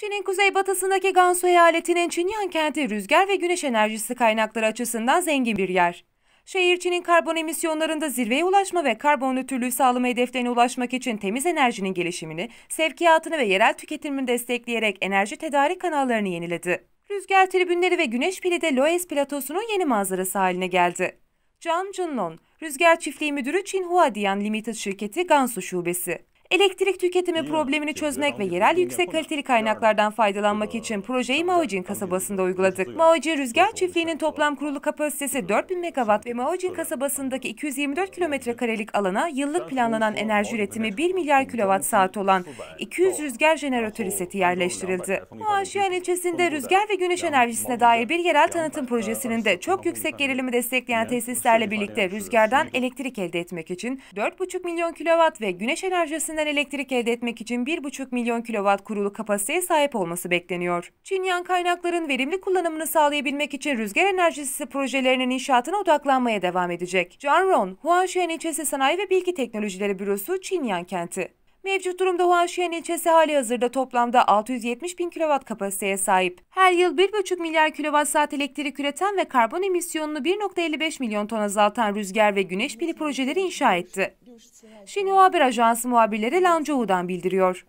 Çin'in kuzeybatısındaki Gansu eyaletinin Çinyan kenti rüzgar ve güneş enerjisi kaynakları açısından zengin bir yer. Şehir Çin'in karbon emisyonlarında zirveye ulaşma ve karbon nötrlüğü sağlama hedeflerine ulaşmak için temiz enerjinin gelişimini, sevkiyatını ve yerel tüketimini destekleyerek enerji tedarik kanallarını yeniledi. Rüzgar tribünleri ve güneş pili de Loes platosunun yeni manzarası haline geldi. Can Junlon, Rüzgar Çiftliği Müdürü Çin Hua Dian Limited şirketi Gansu şubesi. Elektrik tüketimi problemini çözmek ve yerel yüksek kaliteli kaynaklardan faydalanmak için projeyi Maojin kasabasında uyguladık. Maojin Rüzgar Çiftliği'nin toplam kurulu kapasitesi 4000 MW ve Maojin kasabasındaki 224 kilometre karelik alana yıllık planlanan enerji üretimi 1 milyar kilowatt saat olan 200 rüzgar jeneratörü seti yerleştirildi. Maojin ilçesinde rüzgar ve güneş enerjisine dair bir yerel tanıtım projesinin de çok yüksek gerilimi destekleyen tesislerle birlikte rüzgardan elektrik elde etmek için 4,5 milyon kilowatt ve güneş enerjisine madenlerinden elektrik elde etmek için 1,5 milyon kilowatt kurulu kapasiteye sahip olması bekleniyor. Çin yan kaynakların verimli kullanımını sağlayabilmek için rüzgar enerjisi projelerinin inşaatına odaklanmaya devam edecek. John Ron, Huangshan İlçesi Sanayi ve Bilgi Teknolojileri Bürosu Çin yan kenti. Mevcut durumda Huangshan ilçesi hali hazırda toplamda 670 bin kilowatt kapasiteye sahip. Her yıl 1,5 milyar kilowatt elektrik üreten ve karbon emisyonunu 1,55 milyon ton azaltan rüzgar ve güneş pili projeleri inşa etti. Şinhua Haber Ajansı muhabirleri Lanzhou'dan bildiriyor.